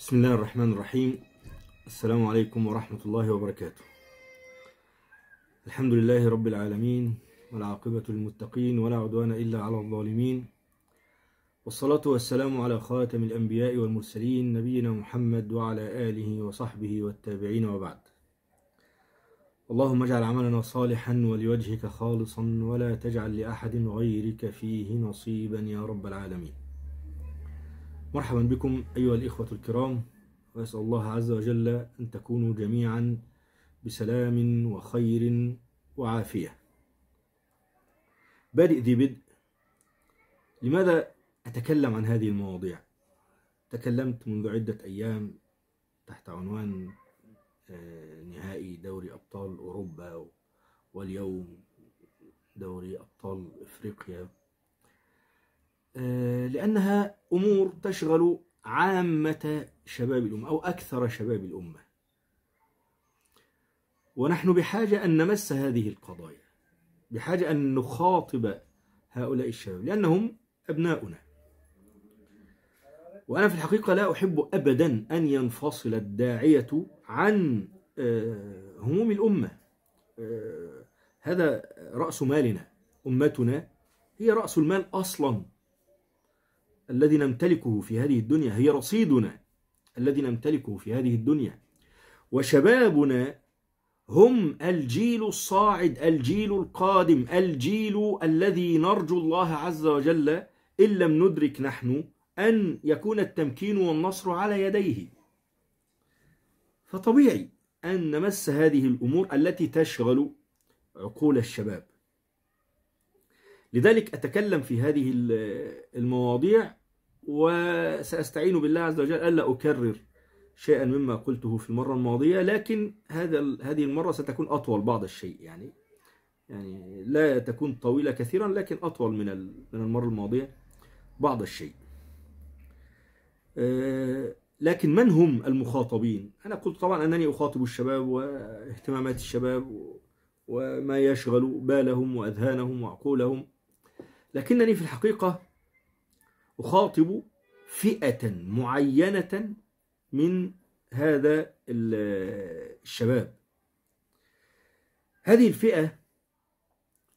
بسم الله الرحمن الرحيم السلام عليكم ورحمة الله وبركاته الحمد لله رب العالمين والعاقبة للمتقين ولا عدوان إلا على الظالمين والصلاة والسلام على خاتم الأنبياء والمرسلين نبينا محمد وعلى آله وصحبه والتابعين وبعد اللهم اجعل عملنا صالحا ولوجهك خالصا ولا تجعل لأحد غيرك فيه نصيبا يا رب العالمين مرحبا بكم أيها الإخوة الكرام وأسأل الله عز وجل أن تكونوا جميعا بسلام وخير وعافية بادئ ذي بدء لماذا أتكلم عن هذه المواضيع تكلمت منذ عدة أيام تحت عنوان آه، نهائي دوري أبطال أوروبا واليوم دوري أبطال إفريقيا آه، لأنها أمور تشغل عامة شباب الأمة أو أكثر شباب الأمة ونحن بحاجة أن نمس هذه القضايا بحاجة أن نخاطب هؤلاء الشباب لأنهم أبناؤنا وأنا في الحقيقة لا أحب أبدا أن ينفصل الداعية عن آه، هموم الأمة آه، هذا رأس مالنا أمتنا هي رأس المال أصلاً الذي نمتلكه في هذه الدنيا هي رصيدنا الذي نمتلكه في هذه الدنيا وشبابنا هم الجيل الصاعد الجيل القادم الجيل الذي نرجو الله عز وجل إن لم ندرك نحن أن يكون التمكين والنصر على يديه فطبيعي أن نمس هذه الأمور التي تشغل عقول الشباب لذلك أتكلم في هذه المواضيع وسأستعين بالله عز وجل ألا أكرر شيئا مما قلته في المرة الماضية لكن هذا هذه المرة ستكون أطول بعض الشيء يعني يعني لا تكون طويلة كثيرا لكن أطول من من المرة الماضية بعض الشيء آه، لكن من هم المخاطبين؟ أنا قلت طبعا أنني أخاطب الشباب واهتمامات الشباب وما يشغل بالهم وأذهانهم وعقولهم لكنني في الحقيقة أخاطب فئة معينة من هذا الشباب هذه الفئة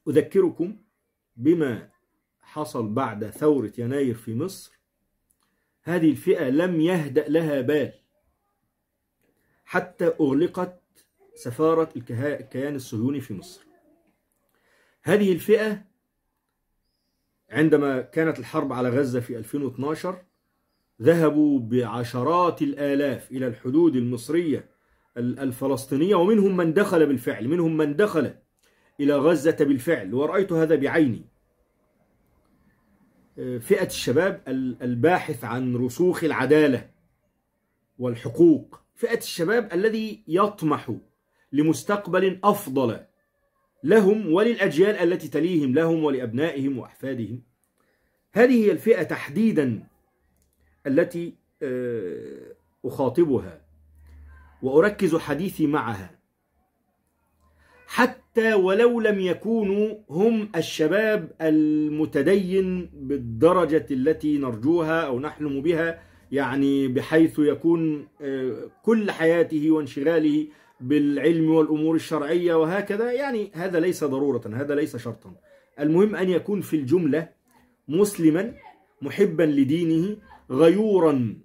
أذكركم بما حصل بعد ثورة يناير في مصر هذه الفئة لم يهدأ لها بال حتى أغلقت سفارة الكيان الصهيوني في مصر هذه الفئة عندما كانت الحرب على غزة في 2012 ذهبوا بعشرات الآلاف إلى الحدود المصرية الفلسطينية ومنهم من دخل بالفعل منهم من دخل إلى غزة بالفعل ورأيت هذا بعيني فئة الشباب الباحث عن رسوخ العدالة والحقوق فئة الشباب الذي يطمح لمستقبل أفضل لهم وللأجيال التي تليهم لهم ولأبنائهم وأحفادهم هذه هي الفئة تحديدا التي آه، أخاطبها وأركز حديثي معها حتى ولو لم يكونوا هم الشباب المتدين بالدرجة التي نرجوها أو نحلم بها يعني بحيث يكون آه، كل حياته وانشغاله بالعلم والأمور الشرعية وهكذا يعني هذا ليس ضرورة هذا ليس شرطا المهم أن يكون في الجملة مسلما محبا لدينه غيورا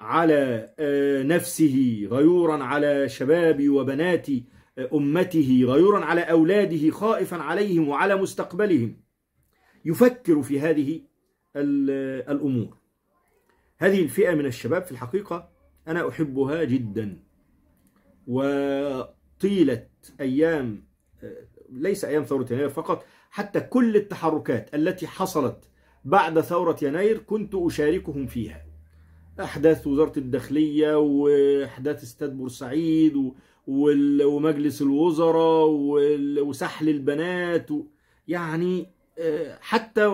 على آه، نفسه غيورا على شباب وبنات آه، أمته غيورا على أولاده خائفا عليهم وعلى مستقبلهم يفكر في هذه آه، الأمور هذه الفئة من الشباب في الحقيقة أنا أحبها جداً وطيلة أيام ليس أيام ثورة يناير فقط حتى كل التحركات التي حصلت بعد ثورة يناير كنت أشاركهم فيها أحداث وزارة الداخلية وأحداث استاد بورسعيد ومجلس الوزراء وسحل البنات يعني حتى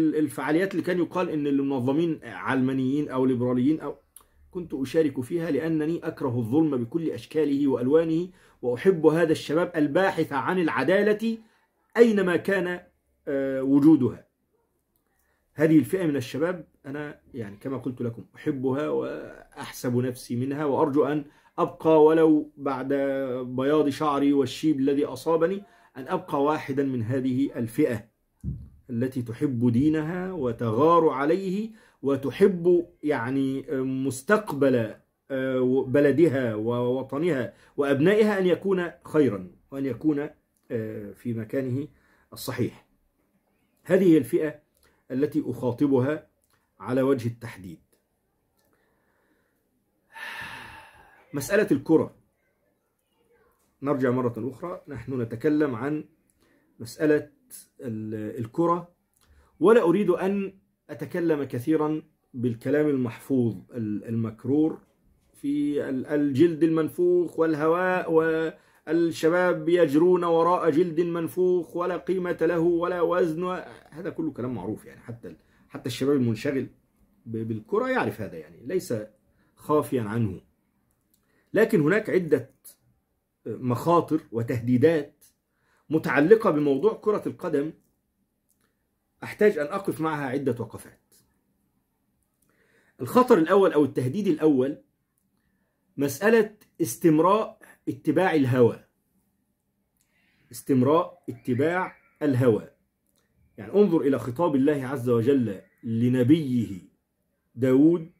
الفعاليات اللي كان يقال ان المنظمين علمانيين او ليبراليين او كنت أشارك فيها لأنني أكره الظلم بكل أشكاله وألوانه وأحب هذا الشباب الباحث عن العدالة أينما كان آه، وجودها هذه الفئة من الشباب أنا يعني كما قلت لكم أحبها وأحسب نفسي منها وأرجو أن أبقى ولو بعد بياض شعري والشيب الذي أصابني أن أبقى واحدا من هذه الفئة التي تحب دينها وتغار عليه وتحب يعني آه، مستقبل آه، بلدها ووطنها وأبنائها أن يكون خيرا وأن يكون آه، في مكانه الصحيح هذه الفئة التي أخاطبها على وجه التحديد مسألة الكرة نرجع مرة أخرى نحن نتكلم عن مسألة الكرة ولا أريد أن أتكلم كثيرا بالكلام المحفوظ المكرور في الجلد المنفوخ والهواء والشباب يجرون وراء جلد منفوخ ولا قيمة له ولا وزن هذا كله كلام معروف يعني حتى حتى الشباب المنشغل بالكرة يعرف هذا يعني ليس خافيا عنه لكن هناك عدة مخاطر وتهديدات متعلقة بموضوع كرة القدم أحتاج أن أقف معها عدة وقفات الخطر الأول أو التهديد الأول مسألة استمراء اتباع الهوى استمراء اتباع الهوى يعني انظر إلى خطاب الله عز وجل لنبيه داود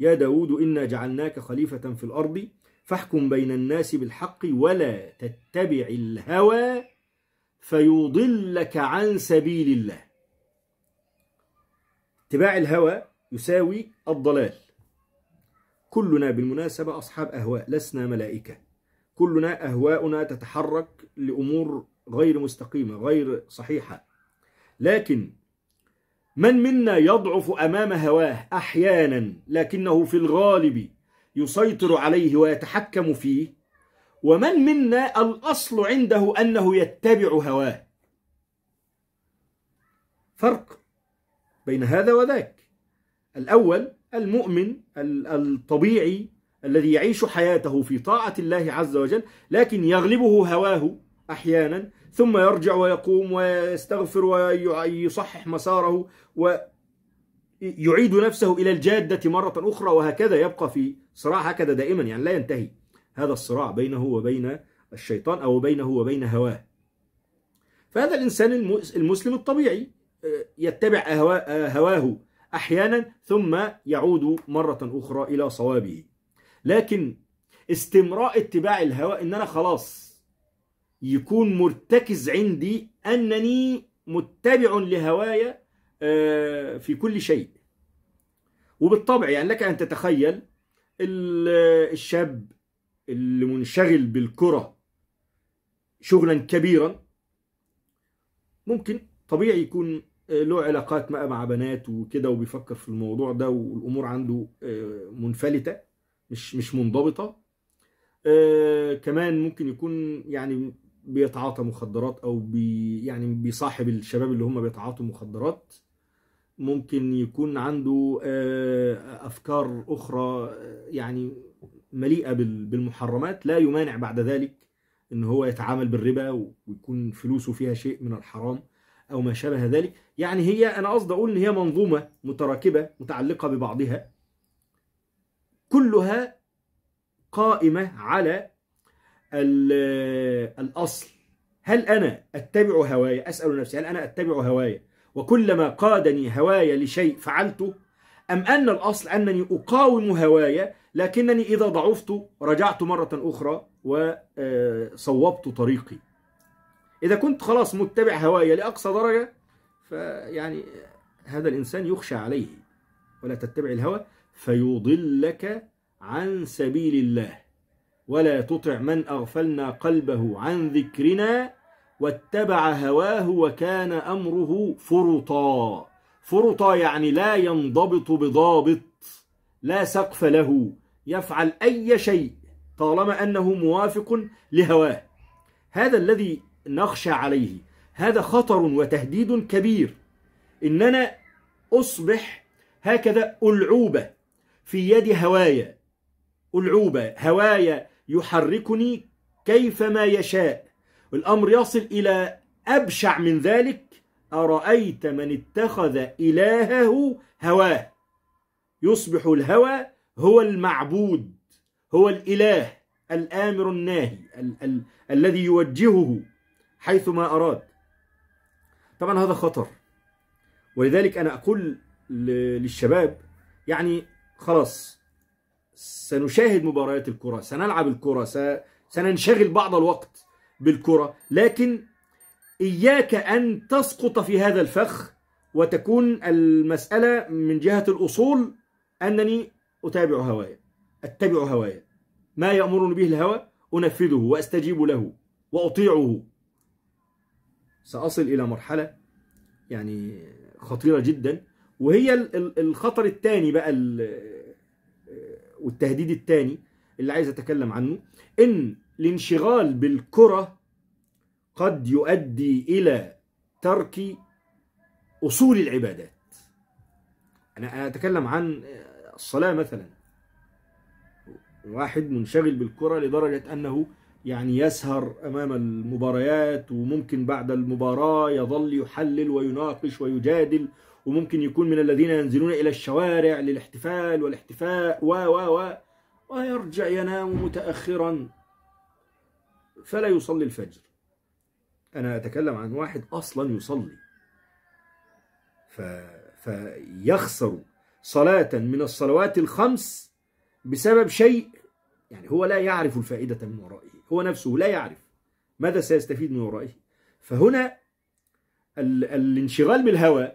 يا داود إنا جعلناك خليفة في الأرض فاحكم بين الناس بالحق ولا تتبع الهوى فيضلك عن سبيل الله اتباع الهوى يساوي الضلال كلنا بالمناسبة أصحاب أهواء لسنا ملائكة كلنا أهواؤنا تتحرك لأمور غير مستقيمة غير صحيحة لكن من منا يضعف أمام هواه أحيانا لكنه في الغالب يسيطر عليه ويتحكم فيه ومن منا الأصل عنده أنه يتبع هواه فرق بين هذا وذاك الأول المؤمن الطبيعي الذي يعيش حياته في طاعة الله عز وجل لكن يغلبه هواه أحيانا ثم يرجع ويقوم ويستغفر ويصحح مساره ويعيد نفسه إلى الجادة مرة أخرى وهكذا يبقى في صراع هكذا دائما يعني لا ينتهي هذا الصراع بينه وبين الشيطان أو بينه وبين هواه فهذا الإنسان المسلم الطبيعي يتبع هواه أحيانا ثم يعود مرة أخرى إلى صوابه لكن استمراء اتباع الهوى إن أنا خلاص يكون مرتكز عندي أنني متبع لهوايا آه، في كل شيء وبالطبع يعني لك أن تتخيل الشاب اللي منشغل بالكرة شغلا كبيرا ممكن طبيعي يكون له علاقات بقى مع بنات وكده وبيفكر في الموضوع ده والامور عنده آه، منفلته مش مش منضبطه آه، كمان ممكن يكون يعني بيتعاطى مخدرات او بي يعني بيصاحب الشباب اللي هم بيتعاطوا مخدرات ممكن يكون عنده آه، افكار اخرى يعني مليئه بالمحرمات لا يمانع بعد ذلك ان هو يتعامل بالربا ويكون فلوسه فيها شيء من الحرام أو ما شابه ذلك يعني هي أنا قصدي أقول إن هي منظومة متراكبة متعلقة ببعضها كلها قائمة على الأصل هل أنا أتبع هوايا أسأل نفسي هل أنا أتبع هوايا وكلما قادني هوايا لشيء فعلته أم أن الأصل أنني أقاوم هوايا لكنني إذا ضعفت رجعت مرة أخرى وصوبت آه، طريقي إذا كنت خلاص متبع هوايا لأقصى درجة فيعني هذا الإنسان يخشى عليه ولا تتبع الهوى فيضلك عن سبيل الله ولا تطع من أغفلنا قلبه عن ذكرنا واتبع هواه وكان أمره فرطا فرطا يعني لا ينضبط بضابط لا سقف له يفعل أي شيء طالما أنه موافق لهواه هذا الذي نخشى عليه هذا خطر وتهديد كبير اننا أصبح هكذا ألعوبة في يد هوايا ألعوبة هوايا يحركني كيفما يشاء الأمر يصل إلى أبشع من ذلك أرأيت من اتخذ إلهه هواه يصبح الهوى هو المعبود هو الإله الآمر الناهي ال- ال- الذي يوجهه حيث ما أراد طبعا هذا خطر ولذلك أنا أقول للشباب يعني خلاص سنشاهد مباريات الكرة سنلعب الكرة سننشغل بعض الوقت بالكرة لكن إياك أن تسقط في هذا الفخ وتكون المسألة من جهة الأصول أنني أتابع هوايا أتبع هوايا ما يأمرني به الهوى أنفذه وأستجيب له وأطيعه سأصل إلى مرحلة يعني خطيرة جدا وهي الخطر الثاني بقى والتهديد الثاني اللي عايز أتكلم عنه إن الانشغال بالكرة قد يؤدي إلى ترك أصول العبادات أنا أتكلم عن الصلاة مثلا واحد منشغل بالكرة لدرجة أنه يعني يسهر أمام المباريات وممكن بعد المباراة يظل يحلل ويناقش ويجادل وممكن يكون من الذين ينزلون إلى الشوارع للاحتفال والاحتفاء و و و ويرجع ينام متأخرا فلا يصلي الفجر أنا أتكلم عن واحد أصلا يصلي ف... فيخسر صلاة من الصلوات الخمس بسبب شيء يعني هو لا يعرف الفائدة من ورائه هو نفسه لا يعرف ماذا سيستفيد من ورائه فهنا ال الانشغال بالهوى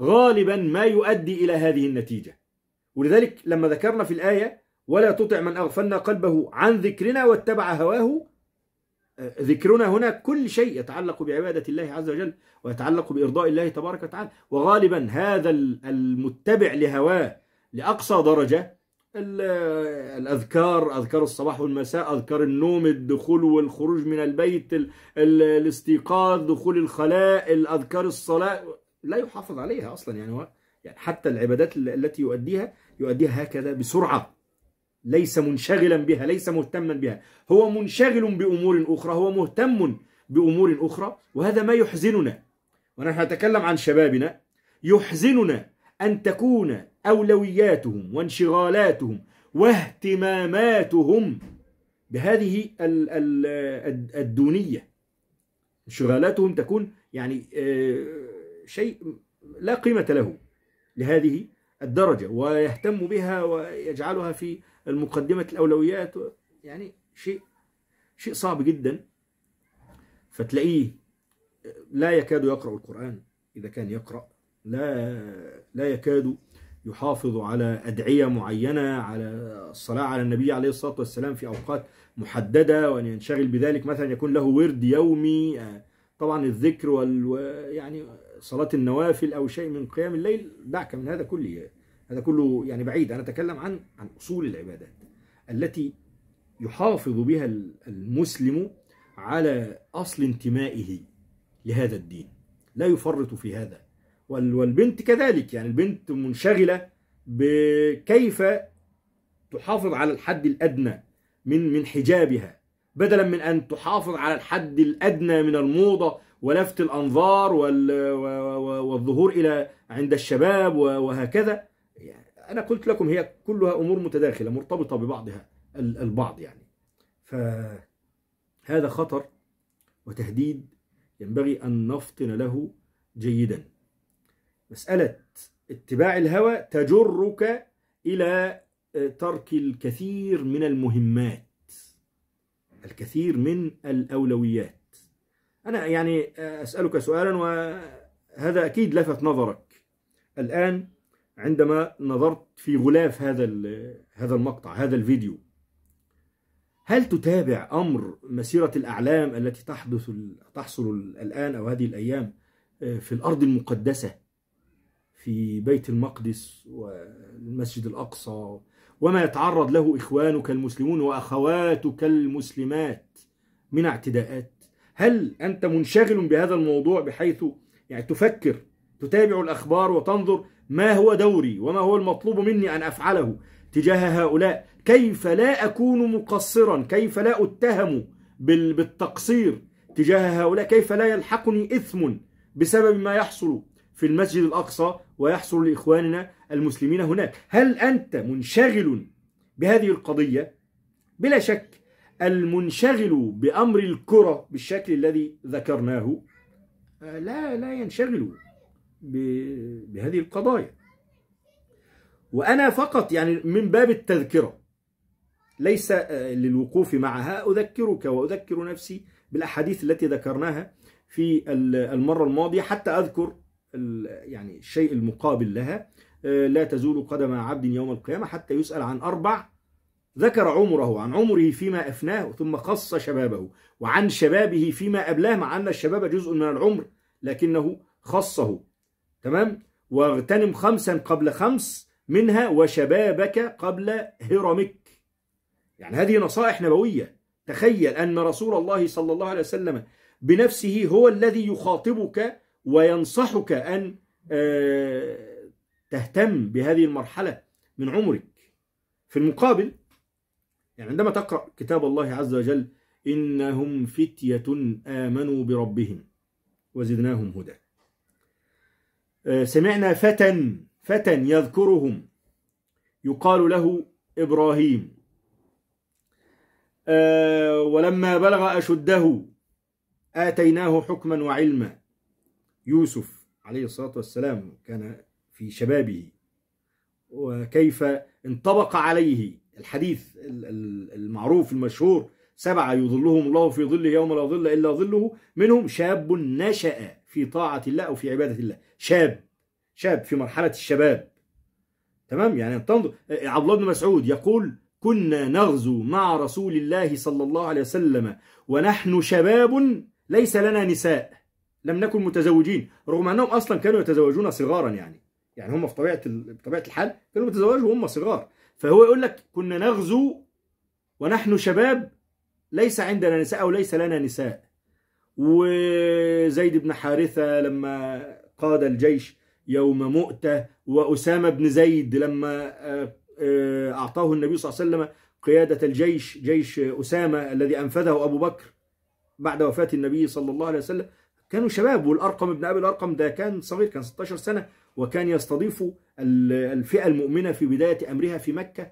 غالبا ما يؤدي إلى هذه النتيجة ولذلك لما ذكرنا في الآية ولا تطع من أغفلنا قلبه عن ذكرنا واتبع هواه ذكرنا هنا كل شيء يتعلق بعبادة الله عز وجل ويتعلق بإرضاء الله تبارك وتعالى وغالبا هذا المتبع لهواه لأقصى درجة الأذكار أذكار الصباح والمساء أذكار النوم الدخول والخروج من البيت الاستيقاظ دخول الخلاء الأذكار الصلاة لا يحافظ عليها أصلا يعني هو يعني حتى العبادات التي يؤديها يؤديها هكذا بسرعة ليس منشغلا بها ليس مهتما بها هو منشغل بأمور أخرى هو مهتم بأمور أخرى وهذا ما يحزننا ونحن نتكلم عن شبابنا يحزننا أن تكون أولوياتهم وانشغالاتهم واهتماماتهم بهذه الدونية انشغالاتهم تكون يعني آه، شيء لا قيمة له لهذه الدرجة ويهتم بها ويجعلها في المقدمة الأولويات يعني شيء شيء صعب جدا فتلاقيه آه، لا يكاد يقرأ القرآن إذا كان يقرأ لا لا يكاد يحافظ على أدعية معينة على الصلاة على النبي عليه الصلاة والسلام في أوقات محددة وأن ينشغل بذلك مثلا يكون له ورد يومي آه، طبعا الذكر ويعني صلاة النوافل أو شيء من قيام الليل دعك من هذا كله هذا كله يعني بعيد أنا أتكلم عن عن أصول العبادات التي يحافظ بها المسلم على أصل انتمائه لهذا الدين لا يفرط في هذا والبنت كذلك يعني البنت منشغله بكيف تحافظ على الحد الادنى من من حجابها بدلا من ان تحافظ على الحد الادنى من الموضه ولفت الانظار والظهور الى عند الشباب وهكذا يعني انا قلت لكم هي كلها امور متداخله مرتبطه ببعضها البعض يعني فهذا خطر وتهديد ينبغي ان نفطن له جيدا مسألة اتباع الهوى تجرك إلى آه، ترك الكثير من المهمات الكثير من الأولويات أنا يعني آه، أسألك سؤالا وهذا أكيد لفت نظرك الآن عندما نظرت في غلاف هذا هذا المقطع هذا الفيديو هل تتابع أمر مسيرة الأعلام التي تحدث تحصل الآن أو هذه الأيام آه، في الأرض المقدسة في بيت المقدس والمسجد الأقصى وما يتعرض له إخوانك المسلمون وأخواتك المسلمات من اعتداءات هل أنت منشغل بهذا الموضوع بحيث يعني تفكر تتابع الأخبار وتنظر ما هو دوري وما هو المطلوب مني أن أفعله تجاه هؤلاء كيف لا أكون مقصرا كيف لا أتهم بالتقصير تجاه هؤلاء كيف لا يلحقني إثم بسبب ما يحصل في المسجد الأقصى ويحصل لإخواننا المسلمين هناك هل أنت منشغل بهذه القضية؟ بلا شك المنشغل بأمر الكرة بالشكل الذي ذكرناه آه، لا لا ينشغل بهذه القضايا وأنا فقط يعني من باب التذكرة ليس آه، للوقوف معها أذكرك وأذكر نفسي بالأحاديث التي ذكرناها في المرة الماضية حتى أذكر يعني الشيء المقابل لها آه، لا تزول قدم عبد يوم القيامة حتى يسأل عن أربع ذكر عمره عن عمره فيما أفناه ثم خص شبابه وعن شبابه فيما أبلاه مع أن الشباب جزء من العمر لكنه خصه تمام واغتنم خمسا قبل خمس منها وشبابك قبل هرمك يعني هذه نصائح نبوية تخيل أن رسول الله صلى الله عليه وسلم بنفسه هو الذي يخاطبك وينصحك أن آه، تهتم بهذه المرحلة من عمرك في المقابل يعني عندما تقرأ كتاب الله عز وجل إنهم فتية آمنوا بربهم وزدناهم هدى آه، سمعنا فتى فتى يذكرهم يقال له إبراهيم آه، ولما بلغ أشده آتيناه حكما وعلما يوسف عليه الصلاة والسلام كان في شبابه وكيف انطبق عليه الحديث المعروف المشهور سبعة يظلهم الله في ظله يوم لا ظل إلا ظله منهم شاب نشأ في طاعة الله أو في عبادة الله شاب شاب في مرحلة الشباب تمام يعني تنظر عبد الله بن مسعود يقول كنا نغزو مع رسول الله صلى الله عليه وسلم ونحن شباب ليس لنا نساء لم نكن متزوجين رغم انهم اصلا كانوا يتزوجون صغارا يعني يعني هم في طبيعه بطبيعه الحال كانوا يتزوجوا وهم صغار فهو يقول لك كنا نغزو ونحن شباب ليس عندنا نساء او ليس لنا نساء وزيد بن حارثه لما قاد الجيش يوم مؤته واسامه بن زيد لما آه، آه، اعطاه النبي صلى الله عليه وسلم قياده الجيش جيش اسامه الذي انفذه ابو بكر بعد وفاه النبي صلى الله عليه وسلم كانوا شباب والأرقم ابن أبي الأرقم ده كان صغير كان 16 سنة وكان يستضيف الفئة المؤمنة في بداية أمرها في مكة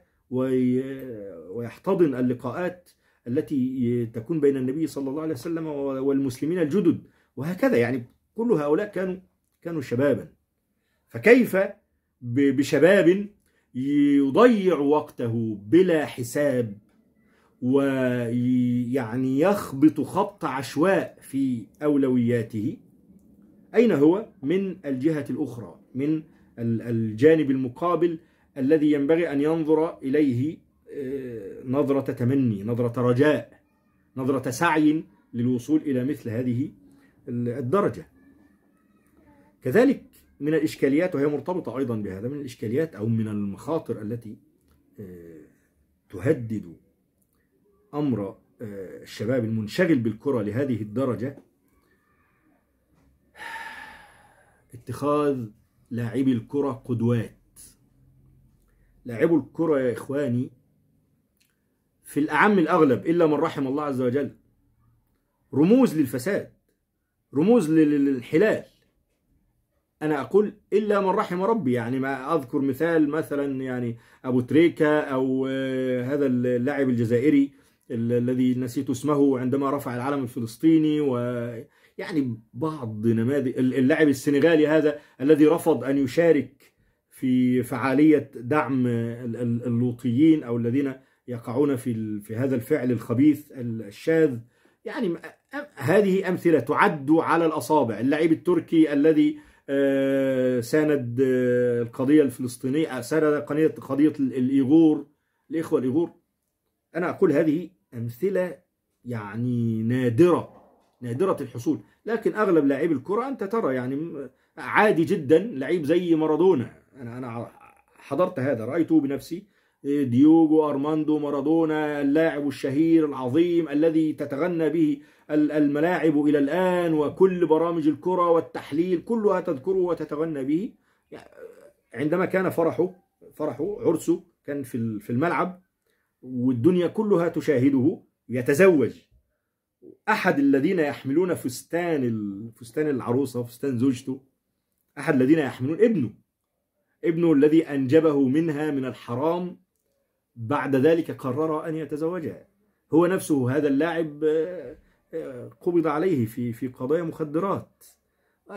ويحتضن اللقاءات التي تكون بين النبي صلى الله عليه وسلم والمسلمين الجدد وهكذا يعني كل هؤلاء كانوا كانوا شبابا فكيف بشباب يضيع وقته بلا حساب ويعني يخبط خبط عشواء في أولوياته أين هو من الجهة الأخرى من الجانب المقابل الذي ينبغي أن ينظر إليه آه، نظرة تمني نظرة رجاء نظرة سعي للوصول إلى مثل هذه الدرجة كذلك من الإشكاليات وهي مرتبطة أيضا بهذا من الإشكاليات أو من المخاطر التي آه، تهدد أمر آه، الشباب المنشغل بالكرة لهذه الدرجة اتخاذ لاعبي الكرة قدوات لاعبوا الكرة يا إخواني في الأعم الأغلب إلا من رحم الله عز وجل رموز للفساد رموز للحلال أنا أقول إلا من رحم ربي يعني ما أذكر مثال مثلا يعني أبو تريكة أو آه، هذا اللاعب الجزائري الذي نسيت اسمه عندما رفع العلم الفلسطيني ويعني بعض نماذج اللاعب السنغالي هذا الذي رفض ان يشارك في فعاليه دعم اللوطيين او الذين يقعون في في هذا الفعل الخبيث الشاذ يعني هذه امثله تعد على الاصابع اللاعب التركي الذي آه، ساند آه، القضيه الفلسطينيه آه، ساند قضيه قضيه الايغور الاخوه الايغور انا اقول هذه امثله يعني نادره نادره الحصول لكن اغلب لاعبي الكره انت ترى يعني عادي جدا لعيب زي مارادونا انا انا حضرت هذا رايته بنفسي إيه، ديوجو ارماندو مارادونا اللاعب الشهير العظيم الذي تتغنى به الملاعب الى الان وكل برامج الكره والتحليل كلها تذكره وتتغنى به يعني عندما كان فرحه فرحه عرسه كان في الملعب والدنيا كلها تشاهده يتزوج احد الذين يحملون فستان فستان العروسه فستان زوجته احد الذين يحملون ابنه ابنه الذي انجبه منها من الحرام بعد ذلك قرر ان يتزوجها هو نفسه هذا اللاعب آه، آه، قبض عليه في في قضايا مخدرات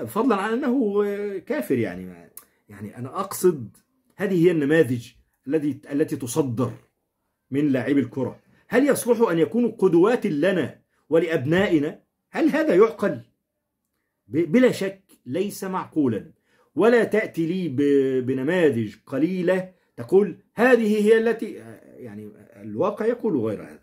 فضلا عن انه آه، كافر يعني يعني انا اقصد هذه هي النماذج التي التي تصدر من لاعبي الكرة هل يصلح أن يكونوا قدوات لنا ولأبنائنا هل هذا يعقل بلا شك ليس معقولا ولا تأتي لي بنماذج قليلة تقول هذه هي التي يعني الواقع يقول غير هذا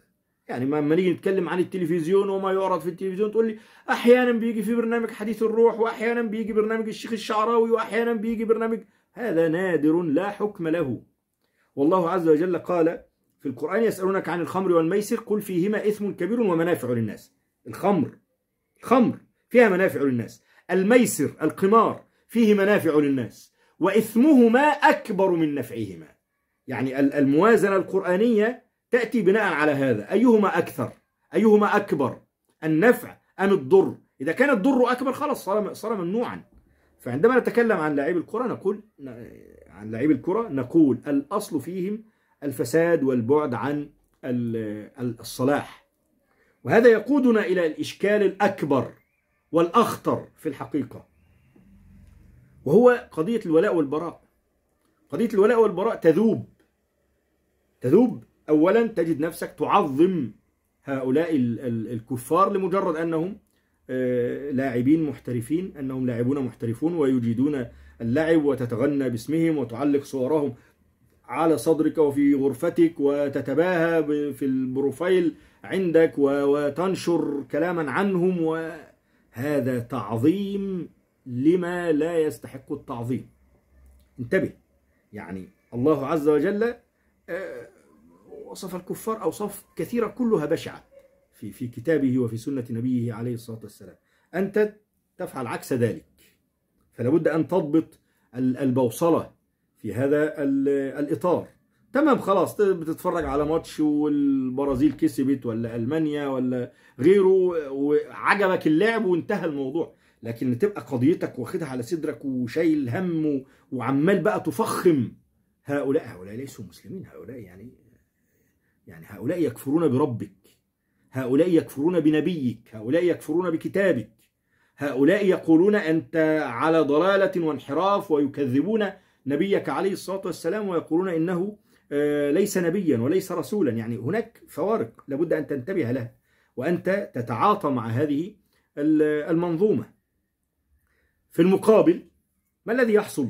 يعني ما نيجي نتكلم عن التلفزيون وما يعرض في التلفزيون تقول لي احيانا بيجي في برنامج حديث الروح واحيانا بيجي برنامج الشيخ الشعراوي واحيانا بيجي برنامج هذا نادر لا حكم له والله عز وجل قال في القرآن يسألونك عن الخمر والميسر قل فيهما إثم كبير ومنافع للناس الخمر الخمر فيها منافع للناس الميسر القمار فيه منافع للناس وإثمهما أكبر من نفعهما يعني الموازنة القرآنية تأتي بناء على هذا أيهما أكثر أيهما أكبر النفع أم الضر إذا كان الضر أكبر خلاص صار صار ممنوعا فعندما نتكلم عن لعيب الكرة نقول عن لعيب الكرة نقول الأصل فيهم الفساد والبعد عن الصلاح وهذا يقودنا إلى الإشكال الأكبر والأخطر في الحقيقة وهو قضية الولاء والبراء قضية الولاء والبراء تذوب تذوب أولا تجد نفسك تعظم هؤلاء الكفار لمجرد أنهم آه، لاعبين محترفين أنهم لاعبون محترفون ويجيدون اللعب وتتغنى باسمهم وتعلق صورهم على صدرك وفي غرفتك وتتباهى في البروفايل عندك وتنشر كلاما عنهم وهذا تعظيم لما لا يستحق التعظيم انتبه يعني الله عز وجل آه، وصف الكفار أوصاف كثيرة كلها بشعة في في كتابه وفي سنة نبيه عليه الصلاة والسلام أنت تفعل عكس ذلك فلا بد أن تضبط البوصلة في هذا الاطار تمام خلاص بتتفرج على ماتش والبرازيل كسبت ولا المانيا ولا غيره وعجبك اللعب وانتهى الموضوع لكن تبقى قضيتك واخدها على صدرك وشايل هم وعمال بقى تفخم هؤلاء هؤلاء ليسوا مسلمين هؤلاء يعني يعني هؤلاء يكفرون بربك هؤلاء يكفرون بنبيك هؤلاء يكفرون بكتابك هؤلاء يقولون انت على ضلاله وانحراف ويكذبون نبيك عليه الصلاة والسلام ويقولون إنه آه، ليس نبيا وليس رسولا يعني هناك فوارق لابد أن تنتبه لها وأنت تتعاطى مع هذه المنظومة في المقابل ما الذي يحصل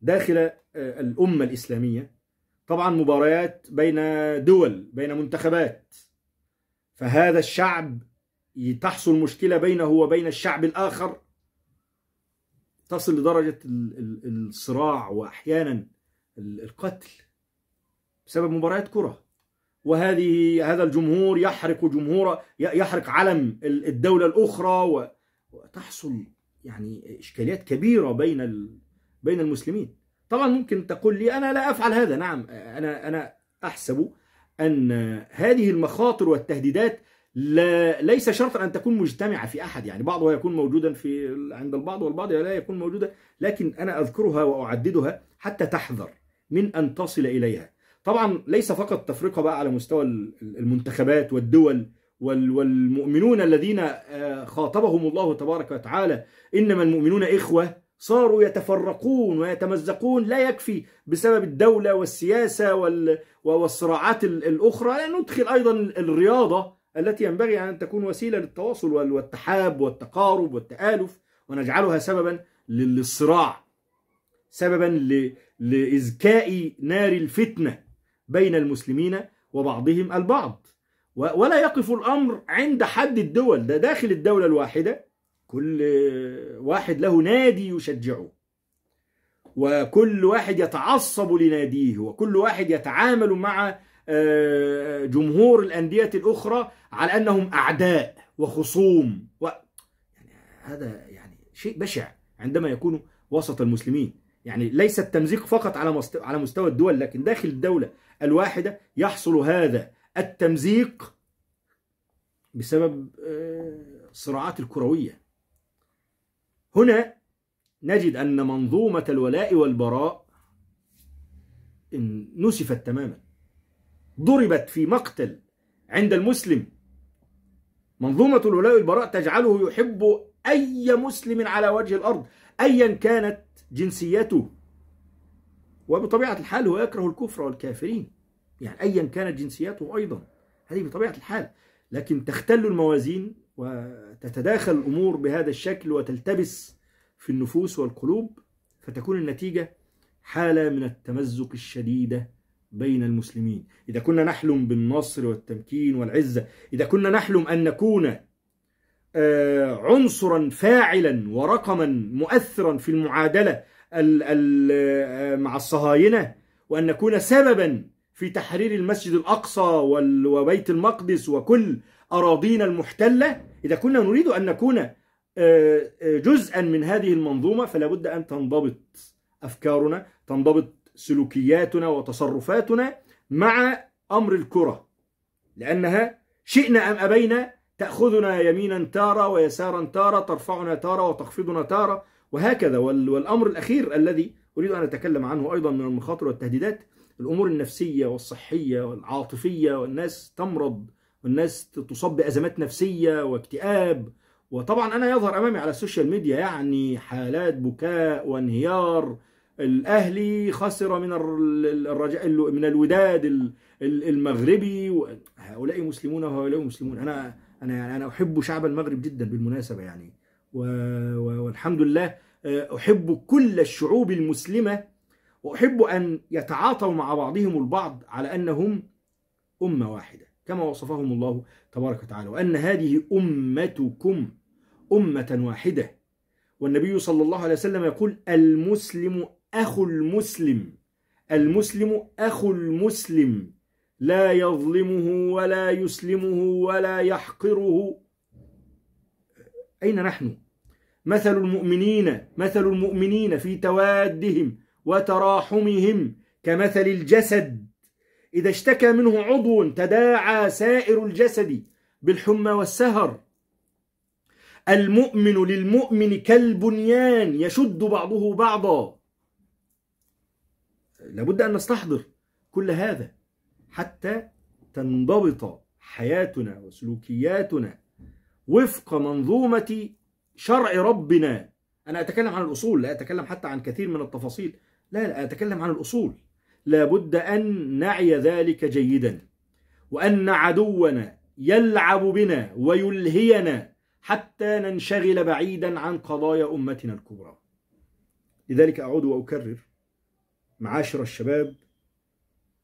داخل آه، الأمة الإسلامية طبعا مباريات بين دول بين منتخبات فهذا الشعب تحصل مشكلة بينه وبين الشعب الآخر تصل لدرجة الصراع وأحيانا القتل بسبب مباريات كرة وهذه هذا الجمهور يحرق جمهور يحرق علم الدولة الأخرى وتحصل يعني إشكاليات كبيرة بين بين المسلمين طبعا ممكن تقول لي أنا لا أفعل هذا نعم أنا أنا أحسب أن هذه المخاطر والتهديدات لا ليس شرطا ان تكون مجتمعه في احد يعني بعضها يكون موجودا في عند البعض والبعض لا يكون موجودا لكن انا اذكرها واعددها حتى تحذر من ان تصل اليها طبعا ليس فقط تفرقه بقى على مستوى المنتخبات والدول والمؤمنون الذين آه، خاطبهم الله تبارك وتعالى انما المؤمنون اخوه صاروا يتفرقون ويتمزقون لا يكفي بسبب الدولة والسياسة والصراعات الأخرى لا ندخل أيضا الرياضة التي ينبغي أن تكون وسيلة للتواصل والتحاب والتقارب والتآلف ونجعلها سببا للصراع سببا لإزكاء نار الفتنة بين المسلمين وبعضهم البعض ولا يقف الأمر عند حد الدول ده داخل الدولة الواحدة كل واحد له نادي يشجعه وكل واحد يتعصب لناديه وكل واحد يتعامل مع آه، جمهور الأندية الأخرى على أنهم أعداء وخصوم و... يعني هذا يعني شيء بشع عندما يكون وسط المسلمين يعني ليس التمزيق فقط على على مستوى الدول لكن داخل الدولة الواحدة يحصل هذا التمزيق بسبب الصراعات آه، الكروية هنا نجد أن منظومة الولاء والبراء نسفت تماما ضربت في مقتل عند المسلم منظومة الولاء والبراء تجعله يحب أي مسلم على وجه الأرض أيا كانت جنسيته وبطبيعة الحال هو يكره الكفر والكافرين يعني أيا كانت جنسيته أيضا هذه بطبيعة الحال لكن تختل الموازين وتتداخل الأمور بهذا الشكل وتلتبس في النفوس والقلوب فتكون النتيجة حالة من التمزق الشديدة بين المسلمين إذا كنا نحلم بالنصر والتمكين والعزة إذا كنا نحلم أن نكون آه، عنصرا فاعلا ورقما مؤثرا في المعادلة آه، مع الصهاينة وأن نكون سببا في تحرير المسجد الأقصى وبيت المقدس وكل أراضينا المحتلة إذا كنا نريد أن نكون آه، جزءا من هذه المنظومة فلا بد أن تنضبط أفكارنا تنضبط سلوكياتنا وتصرفاتنا مع أمر الكرة لأنها شئنا أم أبينا تأخذنا يمينا تارة ويسارا تارة ترفعنا تارة وتخفضنا تارة وهكذا والأمر الأخير الذي أريد أن أتكلم عنه أيضا من المخاطر والتهديدات الأمور النفسية والصحية والعاطفية والناس تمرض والناس تصاب بأزمات نفسية واكتئاب وطبعا أنا يظهر أمامي على السوشيال ميديا يعني حالات بكاء وانهيار الأهلي خسر من الرجاء من الوداد المغربي هؤلاء مسلمون وهؤلاء مسلمون أنا أنا يعني أنا أحب شعب المغرب جدا بالمناسبة يعني والحمد لله آه، أحب كل الشعوب المسلمة وأحب أن يتعاطوا مع بعضهم البعض على أنهم أمة واحدة كما وصفهم الله تبارك وتعالى وأن هذه أمتكم أمة واحدة والنبي صلى الله عليه وسلم يقول المسلم أخو المسلم المسلم أخو المسلم لا يظلمه ولا يسلمه ولا يحقره أين نحن؟ مثل المؤمنين مثل المؤمنين في توادهم وتراحمهم كمثل الجسد إذا اشتكى منه عضو تداعى سائر الجسد بالحمى والسهر المؤمن للمؤمن كالبنيان يشد بعضه بعضا لابد أن نستحضر كل هذا حتى تنضبط حياتنا وسلوكياتنا وفق منظومة شرع ربنا أنا أتكلم عن الأصول لا أتكلم حتى عن كثير من التفاصيل لا لا أتكلم عن الأصول لابد أن نعي ذلك جيدا وأن عدونا يلعب بنا ويلهينا حتى ننشغل بعيدا عن قضايا أمتنا الكبرى لذلك أعود وأكرر معاشر الشباب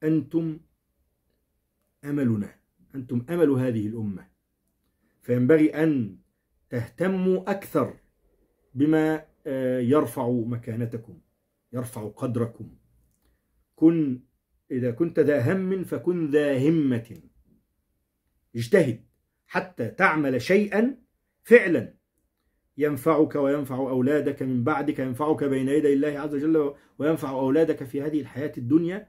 أنتم أملنا أنتم أمل هذه الأمة فينبغي أن تهتموا أكثر بما آه، يرفع مكانتكم يرفع قدركم كن إذا كنت ذا هم فكن ذا همة اجتهد حتى تعمل شيئا فعلا ينفعك وينفع أولادك من بعدك ينفعك بين يدي الله عز وجل وينفع أولادك في هذه الحياة الدنيا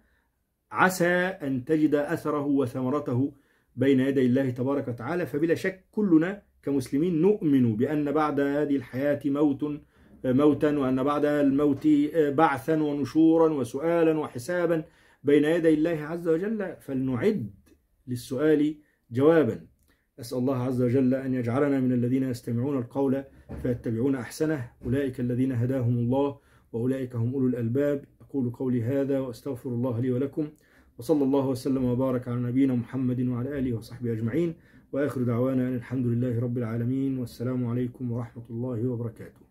عسى أن تجد أثره وثمرته بين يدي الله تبارك وتعالى فبلا شك كلنا كمسلمين نؤمن بأن بعد هذه الحياة موت موتا وأن بعد الموت بعثا ونشورا وسؤالا وحسابا بين يدي الله عز وجل فلنعد للسؤال جوابا أسأل الله عز وجل أن يجعلنا من الذين يستمعون القول فيتبعون أحسنه أولئك الذين هداهم الله وأولئك هم أولو الألباب أقول قولي هذا وأستغفر الله لي ولكم وصلى الله وسلم وبارك على نبينا محمد وعلى آله وصحبه أجمعين وآخر دعوانا أن الحمد لله رب العالمين والسلام عليكم ورحمة الله وبركاته